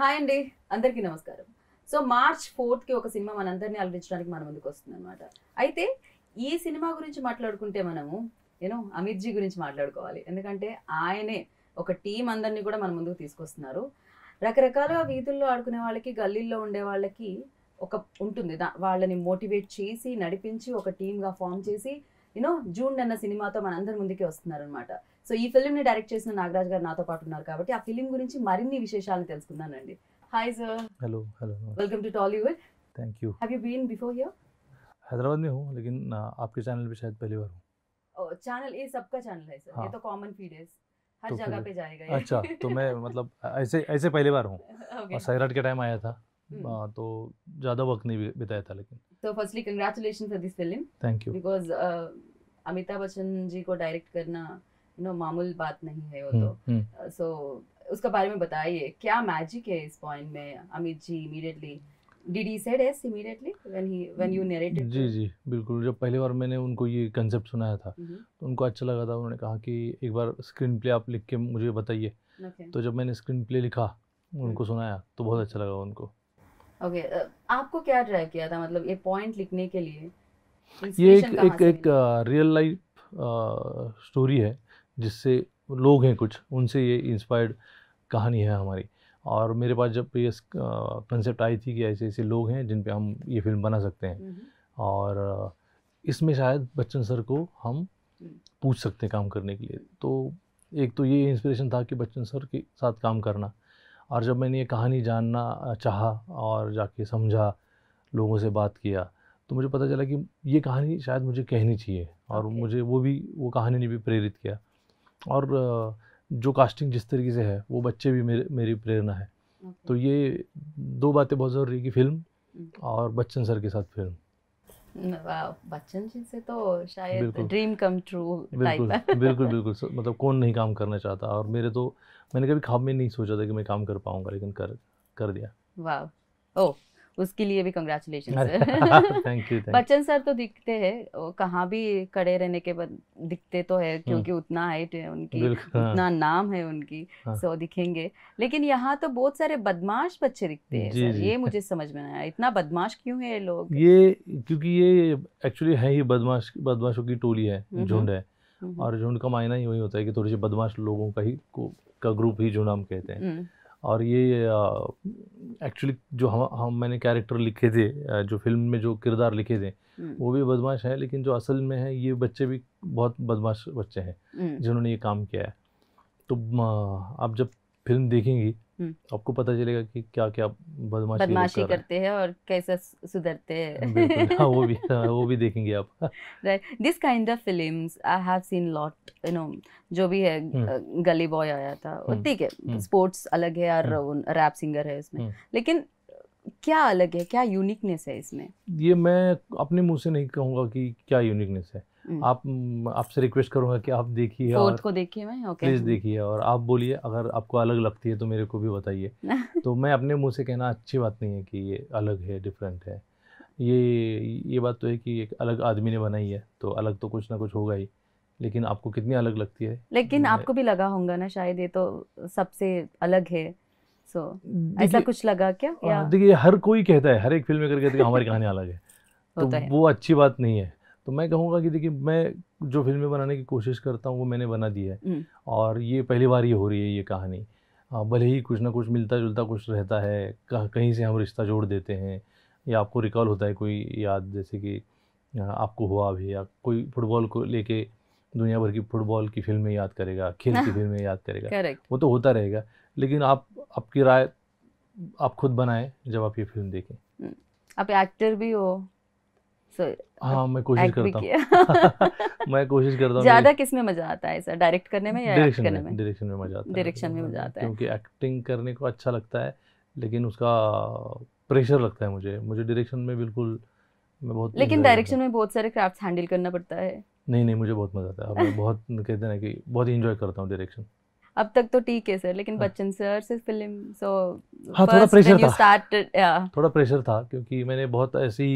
Hi అండి అందరికీ నమస్కారం సో మార్చ్ ఫోర్త్కి ఒక సినిమా మనందరినీ అలరించడానికి మన ముందుకు వస్తుంది అనమాట అయితే ఈ సినిమా గురించి మాట్లాడుకుంటే మనము యూనో అమిత్ జీ గురించి మాట్లాడుకోవాలి ఎందుకంటే ఆయనే ఒక టీం అందరినీ కూడా మన ముందుకు తీసుకొస్తున్నారు రకరకాలుగా వీధుల్లో ఆడుకునే వాళ్ళకి గల్లీల్లో ఉండే వాళ్ళకి ఒక ఉంటుంది వాళ్ళని మోటివేట్ చేసి నడిపించి ఒక టీమ్గా ఫామ్ చేసి యూనో జూన్ అన్న సినిమాతో మనందరి ముందుకే వస్తున్నారనమాట సో ఈ ఫిలింని డైరెక్ట్ చేసిన నాగరాజ్ గారు నాతో పాటు ఉన్నారు కాబట్టి ఆ ఫిలిం గురించి మరిన్ని విశేషాలు తెలుసుకుందానండి hi sir hello hello welcome to Tollywood thank you have you been before here Hyderabad में हूँ लेकिन आ, आपके चैनल पे शायद पहली बार हूँ चैनल oh, ये सबका चैनल है सर हाँ। ये तो कॉमन फीड है हर तो जगह पे जाएगा अच्छा तो मैं मतलब ऐसे ऐसे पहली बार हूँ Okay. और सैराट के टाइम आया था hmm. आ, तो ज़्यादा वक्त नहीं बिताया था लेकिन तो firstly congratulation for this film thank you because Amitabh Bachchan ji को डायरेक्ट करना यू नो मामूल बात नहीं है वो हम्म, तो सो हम्म। उसका बारे में बताइए क्या मैजिक है इस पॉइंट में Amit ji immediately did he said yes immediately when he when you narrated जी जी बिल्कुल जब पहली बार मैंने उनको ये कांसेप्ट सुनाया था हम्म। तो उनको अच्छा लगा था उन्होंने कहा कि एक बार स्क्रीन प्ले आप लिख के मुझे बताइए okay. तो जब मैंने स्क्रीन प्ले लिखा उनको सुनाया तो बहुत अच्छा लगा उनको ओके okay, आपको क्या ड्राइव किया था मतलब ये पॉइंट लिखने के लिए ये एक, एक, एक रियल लाइफ स्टोरी है जिससे लोग हैं कुछ उनसे ये इंस्पायर्ड कहानी है हमारी और मेरे पास जब ये कंसेप्ट आई थी कि ऐसे ऐसे लोग हैं जिन पे हम ये फिल्म बना सकते हैं हम्म, हम्म। और इसमें शायद बच्चन सर को हम हम्म। पूछ सकते हैं काम करने के लिए तो एक तो ये इंस्पिरेशन था कि बच्चन सर के साथ काम करना और जब मैंने ये कहानी जानना चाहा और जाके समझा लोगों से बात किया तो मुझे पता चला कि ये कहानी शायद मुझे कहनी चाहिए और okay. मुझे वो भी वो कहानी ने भी प्रेरित किया और जो कास्टिंग जिस तरीके से है वो बच्चे भी मेरे मेरी प्रेरणा है तो ये दो बातें बहुत ज़रूरी की फिल्म हम्म। और बच्चन सर के साथ फिल्म बच्चन जी से तो शायद ड्रीम कम ट्रू बिल्कुल बिल्कुल बिल्कुल मतलब कौन नहीं काम करना चाहता और मेरे तो मैंने कभी खाब में नहीं सोचा था कि मैं काम कर पाऊंगा लेकिन कर कर दिया वाह ओ उसके लिए भी congratulation thank you Bachchan sir तो दिखते हैं कहाँ भी खड़े रहने के बाद दिखते तो है हाँ। क्योंकि उतना हाइट है उनकी हाँ। उतना नाम है उनकी सो हाँ। दिखेंगे लेकिन यहाँ तो बहुत सारे बदमाश बच्चे दिखते हैं ये मुझे समझ में आया इतना बदमाश क्यों है लोग ये क्योंकि ये एक्चुअली है ही बदमाश बदमाशों की टोली है हम्म, झुंड है हम्म, हम्म। और झुंड का मायना ही वही होता है कि थोड़े से बदमाश लोगों का ही का ग्रुप ही जो नाम कहते हैं और ये एक्चुअली जो हम हम मैंने कैरेक्टर लिखे थे जो फिल्म में जो किरदार लिखे थे हम्म। वो भी बदमाश हैं लेकिन जो असल में है ये बच्चे भी बहुत बदमाश बच्चे हैं हम्म। जिन्होंने ये काम किया है तो आप जब फिल्म देखेंगी हम्म। आपको पता चलेगा कि क्या क्या बदमाशी, बदमाशी कर करते हैं और कैसे सुधरते हैं हाँ वो भी हाँ, वो भी देखेंगे आप right this kind of films I have seen lot you know जो भी है हम्म। गली बॉय आया था हम्म। ठीक है स्पोर्ट्स अलग है और रैप सिंगर है इसमें लेकिन क्या अलग है क्या यूनिकनेस है इसमें ये मैं अपने मुंह से नहीं कहूंगा कि क्या यूनिकनेस है हम्म। आप आपसे रिक्वेस्ट करूंगा कि आप देखिए फोर्थ को देखिए मैं ओके प्लीज हम्म। देखिए और आप बोलिए अगर आपको अलग लगती है तो मेरे को भी बताइए तो मैं अपने मुंह से कहना अच्छी बात नहीं है कि ये अलग है डिफरेंट है ये ये बात तो है कि एक अलग आदमी ने बनाई है तो अलग तो कुछ ना कुछ होगा ही लेकिन आपको कितनी अलग लगती है लेकिन आपको भी लगा होगा ना शायद ये तो सबसे अलग है सो ऐसा कुछ लगा क्या हाँ, देखिए हर कोई कहता है हर एक फिल्म में करके तो हमारी कहानी अलग है तो, तो, है। वो अच्छी बात नहीं है तो मैं कहूँगा कि देखिए मैं जो फिल्में बनाने की कोशिश करता हूँ वो मैंने बना दी है हम्म। और ये पहली बार ही हो रही है ये कहानी भले ही कुछ ना कुछ मिलता जुलता कुछ रहता है कहीं से हम रिश्ता जोड़ देते हैं या आपको रिकॉल होता है कोई याद जैसे कि आपको हुआ भी या कोई फुटबॉल को लेके दुनिया भर की फुटबॉल की फिल्में याद करेगा खेल की हाँ। फिल्में याद करेगा वो तो होता रहेगा लेकिन आप आपकी राय आप खुद बनाएं जब आप ये फिल्म देखें हम्म। आप एक्टर भी हो हाँ मैं कोशिश करता हूँ अच्छा लेकिन उसका प्रेशर लगता है मुझे मुझे डायरेक्शन में बिल्कुल मैं बहुत लेकिन डायरेक्शन में बहुत सारे क्राफ्ट हैंडल करना पड़ता है नहीं नहीं मुझे बहुत मज़ा आता है बहुत कहते हैं कि बहुत इंजॉय करता हूँ डायरेक्शन अब तक तो ठीक है सर लेकिन हाँ। बच्चन सर से फिल्म सो थोड़ा प्रेशर था थोड़ा प्रेशर था क्योंकि मैंने बहुत ऐसी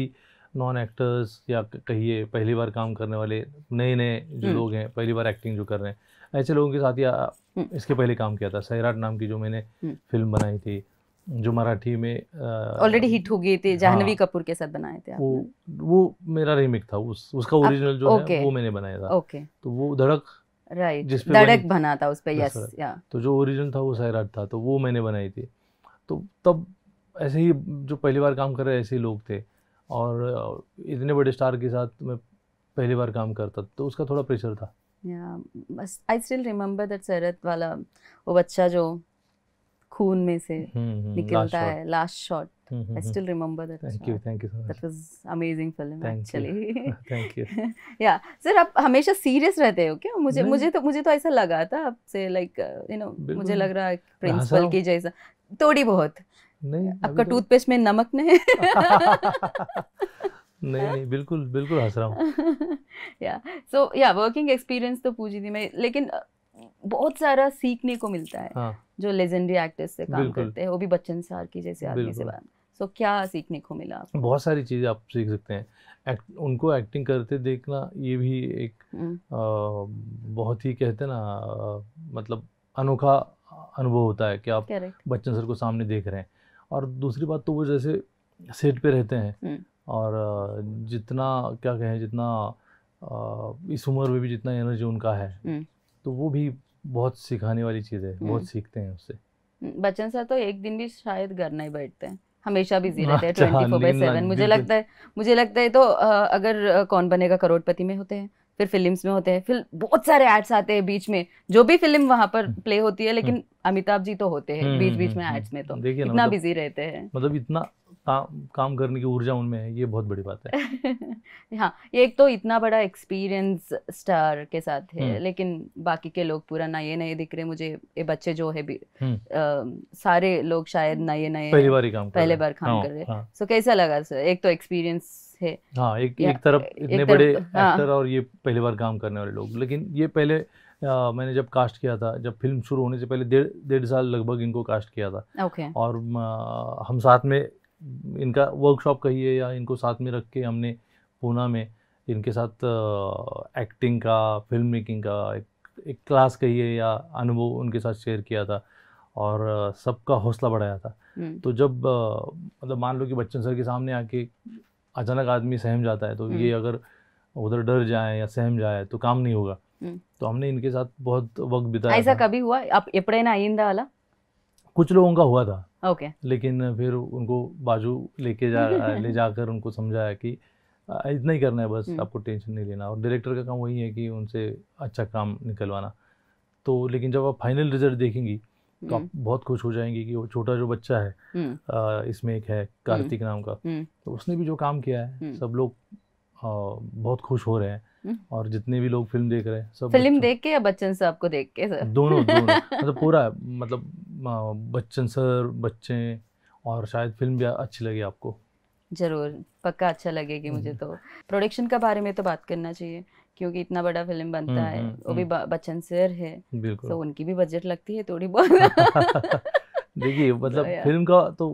नॉन एक्टर्स या कहिए पहली बार काम करने वाले नए नए जो हम्म। लोग हैं पहली बार एक्टिंग जो कर रहे हैं ऐसे लोगों के साथ या हम्म। इसके पहले काम किया था सैराट नाम की जो मैंने फिल्म हम्म। बनाई थी जो मराठी में ऑलरेडी हिट हो गए थे जाह्नवी हाँ, कपूर के साथ बनाए थे आपने। वो वो मेरा रीमेक था उस उसका ओरिजिनल जो है वो मैंने बनाया था ओके तो वो धड़क राइट धड़क बना था उस पे यस या तो जो ओरिजिनल था वो सैराट था तो वो मैंने बनाई थी तो तब ऐसे ही जो पहली बार काम कर रहे ऐसे ही लोग थे और इतने बड़े स्टार के साथ मैं पहली बार काम करता तो उसका थोड़ा प्रेशर था I still remember that Sharat वाला वो बच्चा जो खून में से हम्म, हम्म, निकलता है last hmm, shot I still remember that. Thank shot. you, thank you so much. That was amazing film thank actually. You. thank you. yeah, sir आप हमेशा serious रहते हो क्या? मुझे मुझे तो मुझे तो ऐसा लगा था आपसे like you know मुझे लग रहा है प्रिंसिपल की जैसा थोड़ी बहुत नहीं आपका टूथपेस्ट तो- में नमक नहीं नहीं नहीं बिल्कुल बिल्कुल हंस रहा हूँ या सो या वर्किंग एक्सपीरियंस तो पूछी थी मैं लेकिन बहुत सारा सीखने को मिलता है हाँ. जो लेजेंडरी एक्टर्स से काम करते हैं वो भी बच्चन सार की जैसे आदमी से बात सो क्या सीखने को मिला आपको? बहुत सारी चीज़ें आप सीख सकते हैं एक्ट उनको एक्टिंग करते देखना ये भी एक आ, हम्म। बहुत ही कहते ना आ, मतलब अनोखा अनुभव होता है कि आप बच्चन सर को सामने देख रहे हैं और दूसरी बात तो वो जैसे सेट पे रहते हैं हम्म। और जितना क्या कहें जितना इस उम्र में भी जितना एनर्जी उनका है हम्म। तो वो भी बहुत सिखाने वाली चीज़ है बहुत हम्म। सीखते हैं उससे बच्चन सर तो एक दिन भी शायद घर नहीं बैठते हैं हमेशा बिजी रहते हैं अच्छा, ट्वेंटी फोर बाई सेवन मुझे लगता है मुझे लगता है तो अगर कौन बनेगा करोड़पति में होते हैं फिर फिल्म्स में होते हैं फिर बहुत सारे एड्स आते हैं बीच में जो भी फिल्म वहां पर प्ले हम्म। होती है हम्म। लेकिन अमिताभ जी तो होते हैं हम्म, बीच बीच में एड्स में तो इतना मतलब, बिजी रहते हैं मतलब इतना का, काम करने की ऊर्जा उनमें है ये बहुत बड़ी बात है हाँ ये एक तो इतना बड़ा एक्सपीरियंस स्टार के साथ है लेकिन बाकी के लोग पूरा नए नए दिख रहे मुझे ये बच्चे जो है भी, आ, सारे लोग शायद नए नए पहली बार काम पहले बार काम हाँ, कर रहे हैं सो हाँ। कैसा लगा सर एक तो एक्सपीरियंस थे हाँ एक एक तरफ इतने एक बड़े एक्टर हाँ। और ये पहली बार काम करने वाले लोग लेकिन ये पहले आ, मैंने जब कास्ट किया था जब फिल्म शुरू होने से पहले डेढ़ डेढ़ साल लगभग इनको कास्ट किया था ओके और आ, हम साथ में इनका वर्कशॉप कहिए या इनको साथ में रख के हमने पूना में इनके साथ आ, एक्टिंग का फिल्म मेकिंग का एक, एक क्लास कहिए या अनुभव उनके साथ शेयर किया था और सबका हौसला बढ़ाया था हम्म। तो जब मतलब मान लो कि बच्चन सर के सामने आके अचानक आदमी सहम जाता है तो ये हम्म। अगर उधर डर जाए या सहम जाए तो काम नहीं होगा हम्म। तो हमने इनके साथ बहुत वक्त बिताया ऐसा कभी हुआ आप इपड़े ना आइंदा वाला कुछ लोगों का हुआ था ओके लेकिन फिर उनको बाजू लेके जा ले जाकर उनको समझाया कि इतना ही करना है बस हम्म। आपको टेंशन नहीं लेना और डायरेक्टर का काम वही है कि उनसे अच्छा काम निकलवाना तो लेकिन जब आप फाइनल रिजल्ट देखेंगी तो आप हम्म। बहुत खुश हो जाएंगे कि वो छोटा जो बच्चा है हम्म। आ, इसमें एक है कार्तिक हम्म। नाम का तो उसने भी जो काम किया है सब लोग आ, बहुत खुश हो रहे हैं और जितने भी लोग फिल्म देख रहे हैं सब फिल्म देख के या बच्चन सर आपको देख के सर दोनों दोनों मतलब पूरा मतलब बच्चन सर बच्चे और शायद फिल्म भी अच्छी लगी आपको जरूर पक्का अच्छा लगेगी मुझे हम्म। तो प्रोडक्शन का बारे में तो बात करना चाहिए क्योंकि इतना बड़ा फिल्म बनता हम्म, है हम्म, वो भी बच्चन सर है तो उनकी भी बजट लगती है थोड़ी बहुत देखिए तो मतलब तो फिल्म का तो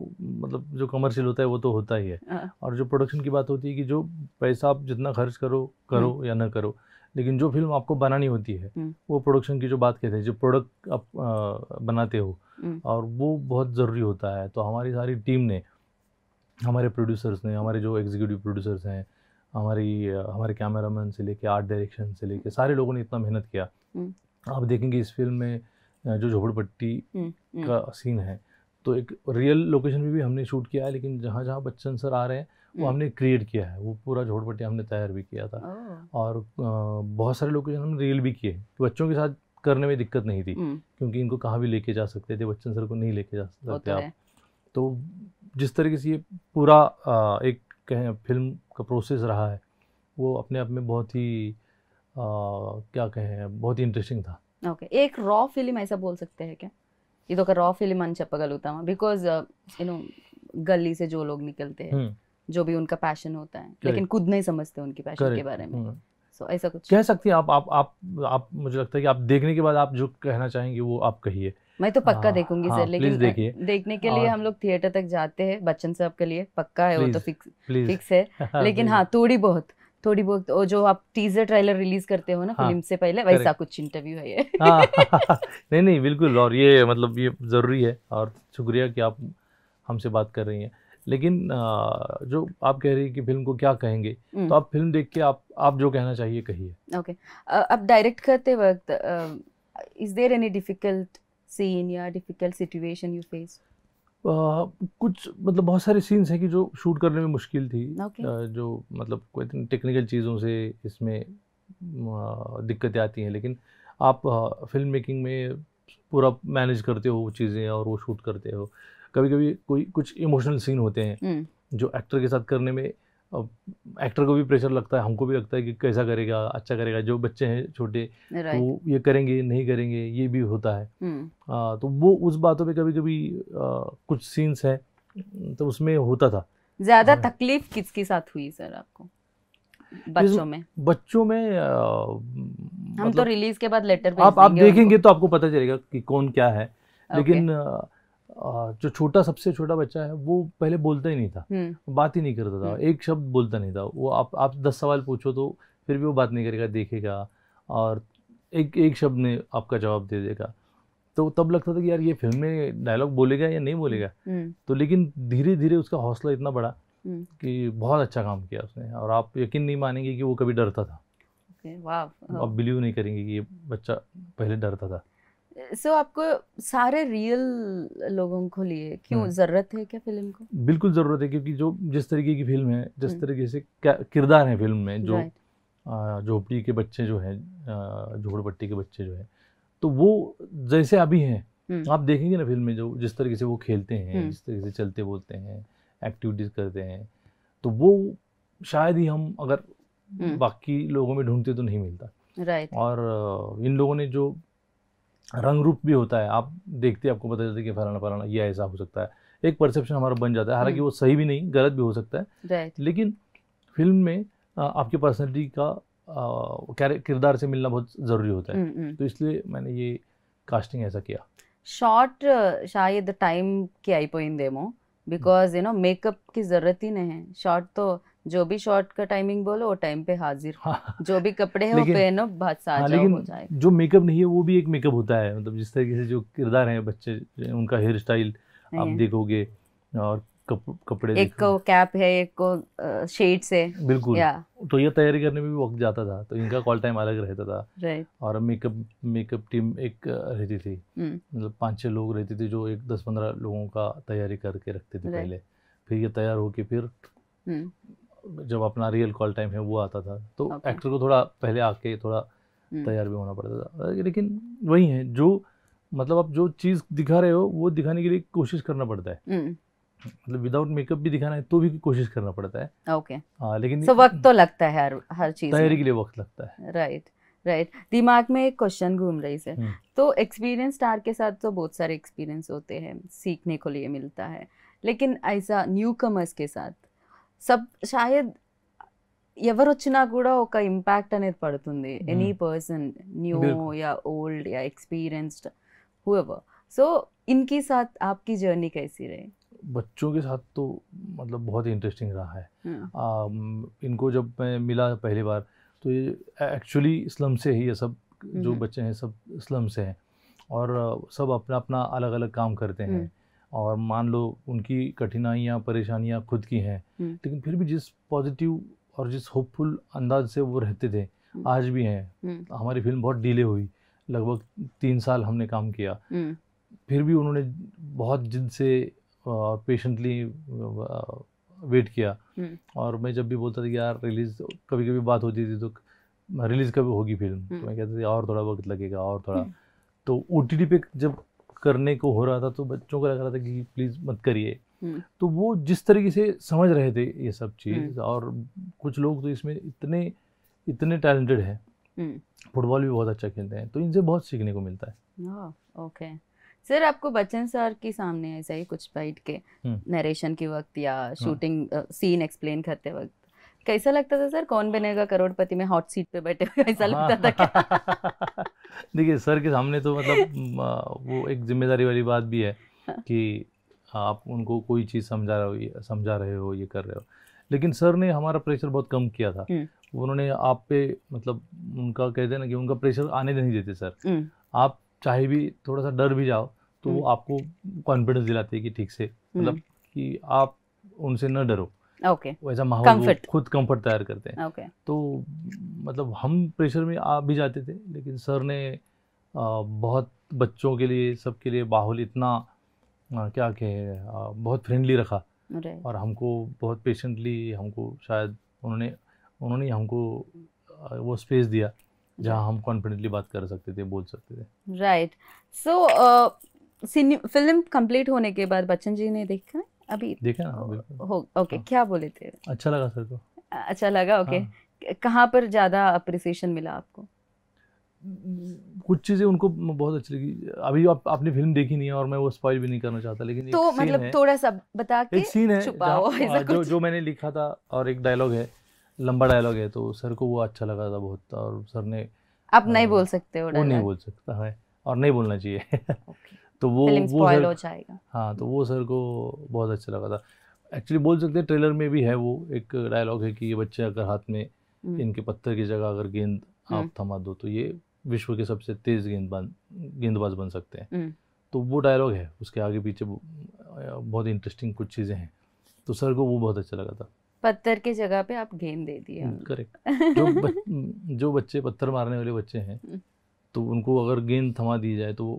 मतलब जो कमर्शियल होता है वो तो होता ही है हाँ। और जो प्रोडक्शन की बात होती है कि जो पैसा आप जितना खर्च करो करो या ना करो लेकिन जो फिल्म आपको बनानी होती है वो प्रोडक्शन की जो बात कहते हैं जो प्रोडक्ट आप बनाते हो और वो बहुत ज़रूरी होता है तो हमारी सारी टीम ने हमारे प्रोड्यूसर्स ने हमारे जो एग्जीक्यूटिव प्रोड्यूसर्स हैं हमारी हमारे कैमरामैन से लेके आर्ट डायरेक्शन से लेके सारे लोगों ने इतना मेहनत किया हम्म। आप देखेंगे इस फिल्म में जो झोपड़पट्टी हम्म, हम्म। का सीन है तो एक रियल लोकेशन में भी हमने शूट किया है लेकिन जहाँ जहाँ बच्चन सर आ रहे हैं वो हमने क्रिएट किया है वो पूरा झोड़पट्टी हमने तैयार भी किया था और बहुत सारे लोकेशन हमने रियल भी किए बच्चों के साथ करने में दिक्कत नहीं थी क्योंकि इनको कहाँ भी लेके जा सकते थे बच्चन सर को नहीं लेके जा सकते तो आप तो जिस तरीके से ये पूरा एक कहें फिल्म का प्रोसेस रहा है वो अपने आप में बहुत ही क्या कहें बहुत ही इंटरेस्टिंग था ओके okay. एक रॉ फिल्म ऐसा बोल सकते हैं क्या ये तो ఇది ఒక రా ఫిలిం అని बिकॉज यू नो गली से जो लोग निकलते हैं हम्म। जो भी उनका पैशन होता है लेकिन खुद नहीं समझते उनकी पैशन के बारे में सो हम्म। ऐसा कुछ कह सकती हैं आप आप आप आप मुझे लगता है कि आप देखने के बाद आप जो कहना चाहेंगे वो आप कहिए मैं तो पक्का हाँ, देखूंगी हाँ, सर लेकिन देखने के लिए हम लोग थिएटर तक जाते हैं बच्चन साहब के लिए पक्का है वो तो फिक्स फिक्स है हाँ, लेकिन हाँ थोड़ी बहुत थोड़ी बहुत वो जो आप टीजर ट्रेलर रिलीज करते हो ना हाँ, फिल्म से पहले वैसा कुछ इंटरव्यू है ये हाँ, नहीं नहीं बिल्कुल और ये मतलब ये ज़रूरी है और शुक्रिया कि आप हमसे बात कर रही हैं लेकिन जो आप कह रही हैं कि फिल्म को क्या कहेंगे हम्म। तो आप फिल्म देख के आप आप जो कहना चाहिए कहिए ओके अब डायरेक्ट करते वक्त is there any difficult scene या डिफिकल्ट सिचुएशन यू फेस कुछ मतलब बहुत सारे सीन्स हैं कि जो शूट करने में मुश्किल थी okay. uh, जो मतलब कोई टेक्निकल चीज़ों से इसमें uh, दिक्कतें आती हैं लेकिन आप uh, फिल्म मेकिंग में पूरा मैनेज करते हो वो चीज़ें और वो शूट करते हो कभी कभी कोई कुछ इमोशनल सीन होते हैं mm. जो एक्टर के साथ करने में एक्टर को भी प्रेशर लगता है हमको भी लगता है कि कैसा करेगा अच्छा करेगा जो बच्चे हैं छोटे तो right. तो ये करेंगे नहीं करेंगे ये भी होता है hmm. आ, तो वो उस बातों पे कभी कभी आ, कुछ सीन्स हैं तो उसमें होता था ज़्यादा हाँ। तकलीफ किसके साथ हुई सर आपको बच्चों में बच्चों में आ, हम तो मतलब, तो रिलीज के बाद लेटर आप आप देखेंगे तो आपको पता चलेगा कि कौन क्या है लेकिन okay. जो छोटा सबसे छोटा बच्चा है वो पहले बोलता ही नहीं था हम्म। बात ही नहीं करता था हम्म। एक शब्द बोलता नहीं था वो आप आप दस सवाल पूछो तो फिर भी वो बात नहीं करेगा देखेगा और एक एक शब्द ने आपका जवाब दे देगा तो तब लगता था कि यार ये फिल्म में डायलॉग बोलेगा या नहीं बोलेगा हम्म। तो लेकिन धीरे धीरे उसका हौसला इतना बड़ा कि बहुत अच्छा काम किया उसने और आप यकीन नहीं मानेंगे कि वो कभी डरता था आप बिलीव नहीं करेंगे कि ये बच्चा पहले डरता था सो आपको सारे रियल लोगों को लिए क्यों हम्म। ज़रूरत है क्या फिल्म को बिल्कुल ज़रूरत है क्योंकि जो जिस तरीके की फिल्म है जिस हम्म। तरीके से किरदार है फिल्म में जो झोपड़ी के बच्चे जो हैं झोड़पट्टी के बच्चे जो हैं तो वो जैसे अभी हैं हम्म। आप देखेंगे ना फिल्म में जो जिस तरीके से वो खेलते हैं जिस तरीके से चलते बोलते हैं एक्टिविटीज़ करते हैं तो वो शायद ही हम अगर बाकी लोगों में ढूंढते तो नहीं मिलता राइट और इन लोगों ने जो रंग रूप भी होता है आप देखते आपको पता चलता है कि फलाना फलाना ये ऐसा हो सकता है एक परसेप्शन हमारा बन जाता है हालांकि हम्म। वो सही भी नहीं गलत भी हो सकता है लेकिन फिल्म में आपकी पर्सनैलिटी का किरदार से मिलना बहुत ज़रूरी होता है हम्म, हम्म। तो इसलिए मैंने ये कास्टिंग ऐसा किया ಶಾರ್ಟ್ ಶಾಯದ್ ಟೈಮ್ ಕೆ ಐಪೋಯಿಂದೇಮೋ बिकॉज यू नो मेकअप की जरूरत ही नहीं है शॉर्ट तो जो भी शॉर्ट का टाइमिंग बोलो वो टाइम पे हाजिर हाँ। जो भी कपड़े हैं वो पहनो बहुत सारे हाँ, हो जाए। जो मेकअप नहीं है वो भी एक मेकअप होता है मतलब जिस तरीके से जो किरदार हैं बच्चे उनका हेयर स्टाइल आप देखोगे और कपड़े एक को कैप है एक को शेड से बिल्कुल तो ये तैयारी करने में भी वक्त जाता था तो इनका कॉल टाइम अलग रहता था और मेकअप मेकअप टीम एक रहती थी hmm. मतलब पांच छह लोग रहते थे जो एक दस पंद्रह लोगों का तैयारी करके रखते थे पहले फिर ये तैयार होके फिर hmm. जब अपना रियल कॉल टाइम है वो आता था तो एक्टर को थोड़ा पहले आके थोड़ा hmm. तैयार भी होना पड़ता था लेकिन वही है जो मतलब आप जो चीज़ दिखा रहे हो वो दिखाने के लिए कोशिश करना पड़ता है मतलब विदाउट मेकअप भी दिखाना है तो भी कोशिश करना पड़ता है ओके okay. लेकिन so, वक्त तो लगता है हर हर चीज तैयारी के लिए वक्त लगता है राइट right. Right right. दिमाग में एक क्वेश्चन घूम रही है हम्म। तो एक्सपीरियंस स्टार के साथ तो बहुत सारे एक्सपीरियंस होते हैं सीखने को लिए मिलता है लेकिन ऐसा न्यू कमर्स के साथ सब शायद ఎవరు వచ్చినా కూడా ఒక ఇంపాక్ట్ అనేది పడుతుంది ఎనీ పర్సన్ న్యూ యా ఓल्ड या एक्सपीरियंस्ड हुआ సో इनके साथ आपकी जर्नी कैसी रही बच्चों के साथ तो मतलब बहुत ही इंटरेस्टिंग रहा है हाँ। आ, इनको जब मैं मिला पहली बार तो ये एक्चुअली स्लम से ही ये सब जो हम्म। बच्चे हैं सब स्लम से हैं और सब अपना अपना अलग अलग काम करते हैं हम्म। और मान लो उनकी कठिनाइयाँ परेशानियाँ खुद की हैं हम्म। लेकिन फिर भी जिस पॉजिटिव और जिस होपफुल अंदाज से वो रहते थे आज भी हैं हमारी फिल्म बहुत डीले हुई लगभग तीन साल हमने काम किया फिर भी उन्होंने बहुत जिद से और पेशेंटली वेट uh, किया हम्म। और मैं जब भी बोलता था यार रिलीज़ कभी कभी बात होती थी तो रिलीज़ कभी होगी फिल्म हम्म। तो मैं कहता था और थोड़ा वक्त लगेगा और थोड़ा हम्म। तो ओ पे जब करने को हो रहा था तो बच्चों को लग रहा था कि प्लीज़ मत करिए तो वो जिस तरीके से समझ रहे थे ये सब चीज़ और कुछ लोग तो इसमें इतने इतने टैलेंटेड हैं फुटबॉल भी बहुत अच्छा खेलते हैं तो इनसे बहुत सीखने को मिलता है ओके oh, okay. सर आपको बच्चन सर के सामने ऐसा ही कुछ बैठ के नरेशन हम्म। के वक्त या शूटिंग सीन एक्सप्लेन करते वक्त कैसा लगता था सर कौन बनेगा करोड़पति में हॉट सीट पे बैठे कैसा ऐसा लगता था क्या हाँ। देखिए सर के सामने तो मतलब वो एक जिम्मेदारी वाली बात भी है हाँ। कि आप उनको कोई चीज़ समझा रहे हो समझा रहे हो ये कर रहे हो लेकिन सर ने हमारा प्रेशर बहुत कम किया था हम्म। उन्होंने आप पे मतलब उनका कहते ना कि उनका प्रेशर आने नहीं देते सर हम्म। आप चाहे भी थोड़ा सा डर भी जाओ तो वो हम्म। आपको कॉन्फिडेंस दिलाती है कि ठीक से मतलब हम्म। कि आप उनसे न डरो ओके okay. वैसा माहौल खुद कंफर्ट तैयार करते हैं okay. तो मतलब हम प्रेशर में आ भी जाते थे लेकिन सर ने बहुत बच्चों के लिए सबके लिए माहौल इतना क्या कहे बहुत फ्रेंडली रखा और हमको बहुत पेशेंटली हमको शायद उन्होंने उन्होंने हमको वो स्पेस दिया जहाँ हम कॉन्फिडेंटली बात कर सकते थे बोल सकते थे राइट सो फिल्म कंप्लीट होने के बाद बच्चन जी ने देखा अभी देखा ना हो ओके हाँ। क्या बोले थे अच्छा लगा सर को अच्छा लगा ओके हाँ। कहाँ पर ज़्यादा अप्रिसिएशन मिला आपको कुछ चीज़ें उनको बहुत अच्छी लगी अभी आप, आपने फिल्म देखी नहीं है और मैं वो स्पॉइल भी नहीं करना चाहता लेकिन तो मतलब थोड़ा सा बता के एक सीन है हाँ, जो, जो मैंने लिखा था और एक डायलॉग है लंबा डायलॉग है तो सर को वो अच्छा लगा था बहुत और सर ने आप नहीं बोल सकते हो वो नहीं बोल सकता है और नहीं बोलना चाहिए तो वो वो सर, हो जाएगा हाँ तो वो सर को बहुत अच्छा लगा था एक्चुअली बोल सकते हैं ट्रेलर में भी है वो एक डायलॉग है कि ये बच्चे अगर हाथ में हम्म। इनके पत्थर की जगह अगर गेंद आप हम्म। थमा दो तो ये विश्व के सबसे तेज गेंदबाज गेंदबाज बन सकते हैं हम्म। तो वो डायलॉग है उसके आगे पीछे बहुत इंटरेस्टिंग कुछ चीज़ें हैं तो सर को वो बहुत अच्छा लगा था पत्थर के जगह पे आप गेंद दे दिए करेक्ट हम्म, जो ब, जो बच्चे पत्थर मारने वाले बच्चे हैं हम्म। तो उनको अगर गेंद थमा दी जाए तो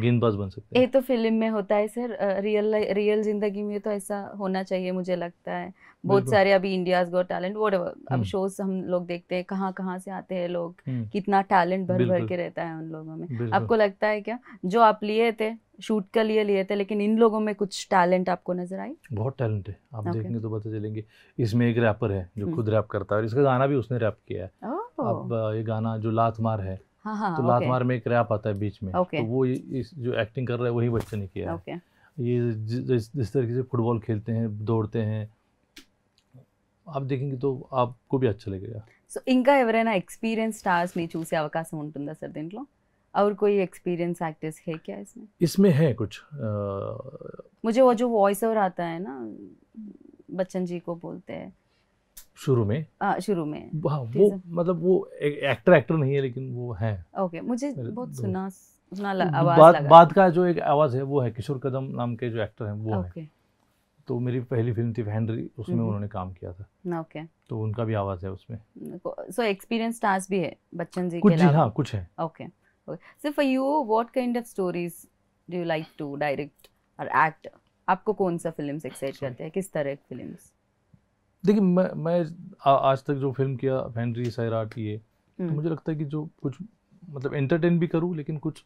गेंदबाज बन सकते हैं ये तो फिल्म में होता है सर रियल रियल जिंदगी में तो ऐसा होना चाहिए मुझे लगता है बहुत सारे अभी इंडियाज गॉट टैलेंट वो अब शोज हम्म। हम लोग देखते हैं कहाँ कहाँ से आते हैं लोग हम्म। कितना टैलेंट भर भर के रहता है उन लोगों में आपको लगता है क्या जो आप लिए थे शूट के लिए लिए थे लेकिन इन लोगों में कुछ टैलेंट आपको नजर आई बहुत टैलेंट है आप okay. देखेंगे तो पता चलेंगे इसमें एक रैपर है जो हम्म। खुद रैप करता है और इसका गाना भी उसने रैप किया है अब ये गाना जो लात मार है हाँ, हाँ, तो लात मार में एक रैप आता है बीच में तो वो इस जो एक्टिंग कर रहा है वही बच्चे ने किया है ये जिस तरीके से फुटबॉल खेलते हैं दौड़ते हैं आप देखेंगे तो आपको भी अच्छा लगेगा సో ఇంకా ఎవరైనా ఎక్స్పీరియన్స్ స్టార్స్ని చూసే అవకాశం ఉంటుందా సార్ దీంట్లో और कोई एक्सपीरियंस एक्टर्स है क्या इसमें इसमें है कुछ आ... मुझे वो जो वॉइस ओवर आता है ना बच्चन जी को बोलते हैं शुरू में आ, शुरू में हाँ वो मतलब वो एक्टर एक्टर नहीं है लेकिन वो है ओके मुझे बहुत सुना सुना आवाज बाद, लगा बाद का जो एक आवाज है वो है किशोर कदम नाम के जो एक्टर हैं वो है तो मेरी पहली फिल्म थी फैंड्री उसमें हम्म। उन्होंने काम किया था ओके तो उनका भी आवाज है उसमें सो एक्सपीरियंस स्टार्स भी है बच्चन जी कुछ के जी हां कुछ है okay so for you what kind of stories do you like to direct और एक्ट आपको कौन सा फिल्म्स एक्साइट करते हैं किस तरह की फिल्म्स देखिए मैं मैं आ, आज तक जो फिल्म किया हेनरी सैराट ये तो हम्म। मुझे लगता है कि जो कुछ मतलब एंटरटेन भी करूँ लेकिन कुछ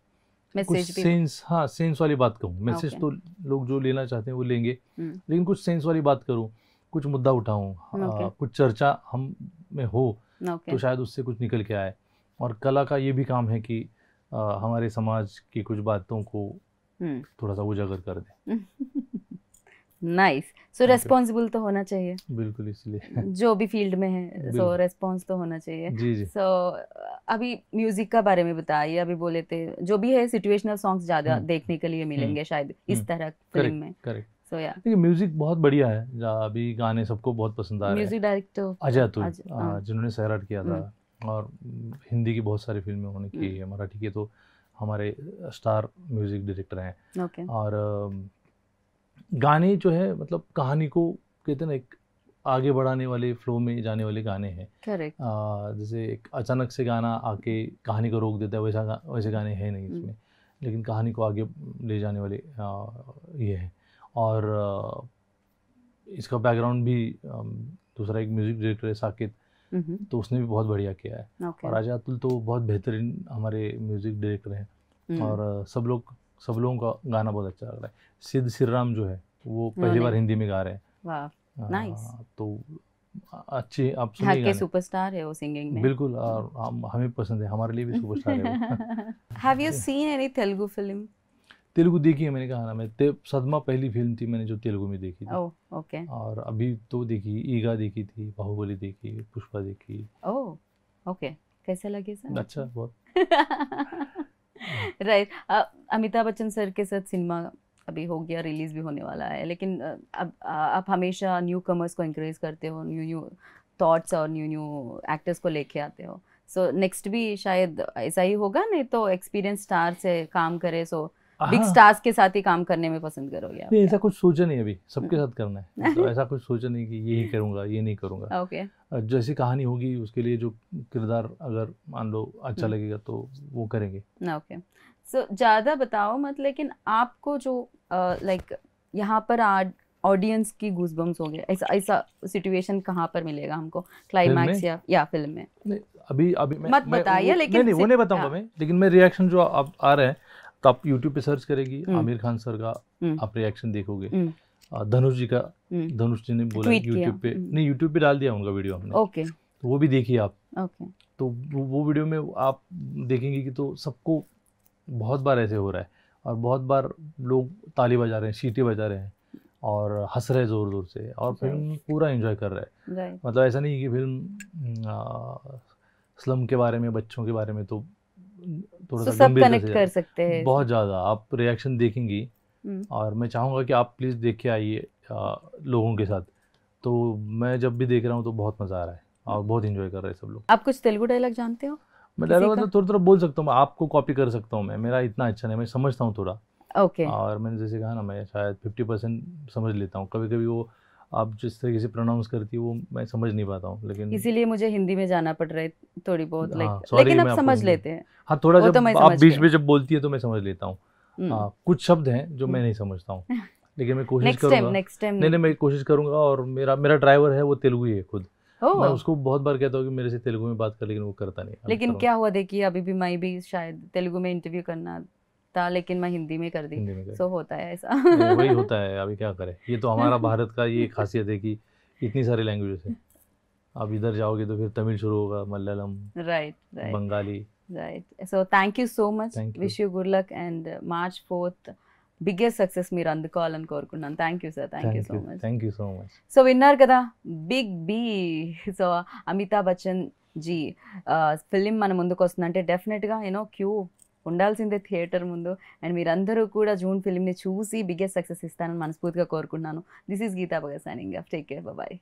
कुछ सेंस हाँ सेंस वाली बात कहूँ मैसेज okay. तो लोग जो लेना चाहते हैं वो लेंगे हम्म। लेकिन कुछ सेंस वाली बात करूँ कुछ मुद्दा उठाऊँ हाँ, okay. कुछ चर्चा हम में हो okay. तो शायद उससे कुछ निकल के आए और कला का ये भी काम है कि आ, हमारे समाज की कुछ बातों को हम्म। थोड़ा सा उजागर कर दें नाइस सो रेस्पॉन्सिबल तो होना चाहिए बिल्कुल इसलिए जो भी फील्ड में है सो रेस्पॉन्स तो होना चाहिए जी जी सो so, अभी म्यूजिक का बारे में बताइए अभी बोले थे जो भी है सिचुएशनल सॉन्ग्स ज्यादा हम्म। देखने के लिए हम्म। मिलेंगे शायद इस हम्म। तरह फिल्म में करेक्ट सो या म्यूजिक बहुत बढ़िया है अभी गाने सबको बहुत पसंद आ रहे हैं म्यूजिक डायरेक्टर तो अजय अतुल हाँ, हाँ। जिन्होंने सहराट किया था और हिंदी की बहुत सारी फिल्में उन्होंने की है मराठी के तो हमारे स्टार म्यूजिक डायरेक्टर हैं okay. और गाने जो है मतलब कहानी को कहते हैं ना एक आगे बढ़ाने वाले फ्लो में जाने वाले गाने हैं करेक्ट जैसे एक अचानक से गाना आके कहानी को रोक देता है वैसा गा, वैसे गाने हैं नहीं इसमें हम्म। लेकिन कहानी को आगे ले जाने वाले ये है और इसका बैकग्राउंड भी दूसरा एक म्यूज़िक डायरेक्टर है साकेत हम्म। तो उसने भी बहुत बढ़िया किया है okay. और राजा अतुल तो बहुत बेहतरीन हमारे म्यूज़िक डायरेक्टर हैं हम्म। और सब लोग सब लोगों का गाना बहुत अच्छा लग रहा है सिद्ध श्रीराम जो है वो पहली बार हिंदी में गा रहे हैं हाँ, तो अच्छे आप हर के सुपरस्टार है वो सिंगिंग में बिल्कुल और हम हमें पसंद है हमारे लिए भी सुपरस्टार है have you seen any Telugu film Telugu देखी है मैंने कहा ना मैं सदमा पहली फिल्म थी मैंने जो तेलुगु में देखी थी ओके oh, okay. और अभी तो देखी ईगा देखी थी बाहुबली देखी पुष्पा देखी ओह oh, ओके okay. कैसे लगे सर अच्छा बहुत राइट अमिताभ बच्चन सर के साथ सिनेमा अभी हो गया रिलीज भी होने वाला है लेकिन अब आप हमेशा न्यू कमर्स को इंक्रेज करते हो न्यू न्यू थॉट्स और न्यू न्यू एक्टर्स को लेके आते हो सो so, नेक्स्ट भी शायद ऐसा ही होगा नहीं तो एक्सपीरियंस स्टार से काम करे सो so, बिग हाँ। स्टार्स के साथ ही काम करने में पसंद करोगे आप ऐसा कुछ सोचा नहीं अभी सबके साथ करना है तो ऐसा कुछ सोचा नहीं कि ये ही करूँगा ये नहीं करूँगा okay. जैसी कहानी होगी उसके लिए जो किरदार अगर मान लो अच्छा हम्म। लगेगा तो वो करेंगे ओके सो ज़्यादा बताओ मत लेकिन आपको जो लाइक यहाँ पर ऑडियंस की गूजबम्स हो गया ऐसा ऐसा सिचुएशन कहाँ पर मिलेगा हमको क्लाइमैक्स या या फिल्म में अभी अभी मैं, मत बताइए लेकिन नहीं, नहीं, वो नहीं बताऊंगा हाँ। मैं लेकिन मैं रिएक्शन जो आप आ रहे हैं तो आप यूट्यूब पे सर्च करेगी हम्म। आमिर खान सर का हम्म। आप रिएक्शन देखोगे हम्म। धनुष जी का धनुष जी ने बोला यूट्यूब पे नहीं यूट्यूब पे डाल दिया उनका वीडियो हमने ओके तो वो भी देखिए आप ओके तो वो वीडियो में आप देखेंगे कि तो सबको बहुत बार ऐसे हो रहा है और बहुत बार लोग ताली बजा रहे हैं सीटी बजा रहे हैं और हंस रहे ज़ोर ज़ोर से और फिल्म पूरा इन्जॉय कर रहे हैं मतलब ऐसा नहीं कि फिल्म स्लम के बारे में बच्चों के बारे में तो थोड़ा सा गंभीर कनेक्ट कर सकते हैं बहुत ज़्यादा आप रिएक्शन देखेंगी hmm. और मैं चाहूँगा कि आप प्लीज़ देख के आइए लोगों के साथ तो मैं जब भी देख रहा हूँ तो बहुत मज़ा आ रहा है hmm. और बहुत इन्जॉय कर रहे हैं सब लोग आप कुछ तेलुगु डायलॉग जानते हो मैं डायलॉग मतलब थोड़ा थोड़ा बोल सकता हूँ आपको कॉपी कर सकता हूँ मैं मेरा इतना अच्छा नहीं मैं समझता हूँ थोड़ा ओके और मैंने जैसे कहा ना मैं शायद फिफ्टी परसेंट समझ लेता हूँ कभी कभी वो आप जिस तरीके से प्रोनाउंस करती है वो मैं समझ नहीं पाता हूँ लेकिन इसीलिए मुझे हिंदी में जाना पड़ रहा है थोड़ी बहुत हाँ, लाइक लेकिन आप समझ लेते हैं हाँ थोड़ा जब तो आप बीच में जब बोलती है तो मैं समझ लेता हूँ हम्म। हाँ, कुछ शब्द हैं जो मैं हम्म। नहीं समझता हूँ लेकिन मैं कोशिश टाइम नहीं नहीं मैं कोशिश करूंगा और मेरा मेरा ड्राइवर है वो तेलुगु है खुद मैं उसको बहुत बार कहता हूँ कि मेरे से तेलुगु में बात कर लेकिन वो करता नहीं लेकिन क्या हुआ देखिए अभी भी मैं भी शायद तेलुगु में इंटरव्यू करना था लेकिन मैं हिंदी में कर दी सो so, होता है ऐसा वही होता है अभी क्या करें ये तो हमारा भारत का ये खासियत है कि इतनी सारी लैंग्वेजेस है आप इधर जाओगे तो फिर तमिल शुरू होगा Malayalam right right Bengali right so thank you so much wish you good luck and March fourth biggest success మీరు అందుకోవాలని కోరుకున్నాను thank you sir thank you so much thank you so much so విన్నారు కదా big B so Amitabh Bachchan ji film మన ముందుకు వస్తుందంటే డెఫినెట్గా you know queue ఉండాల్సిందే థియేటర్ ముందు అండ్ మీరందరూ కూడా జూన్ ఫిల్మ్ని చూసి బిగ్గెస్ట్ సక్సెస్ ఇస్తానని మనస్ఫూర్తిగా కోరుకున్నాను this is Geeta Bhagat signing off take care bye